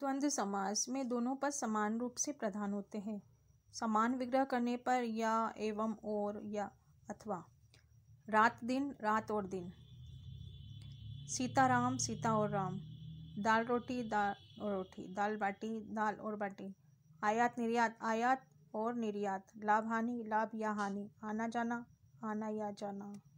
द्वंद्व समास में दोनों पद समान रूप से प्रधान होते हैं समान विग्रह करने पर या एवं और या अथवा रात दिन रात और दिन सीता राम सीता और राम दाल रोटी दाल और रोटी दाल बाटी दाल और बाटी आयात निर्यात आयात और निर्यात लाभ हानि लाभ या हानि आना जाना आना या जाना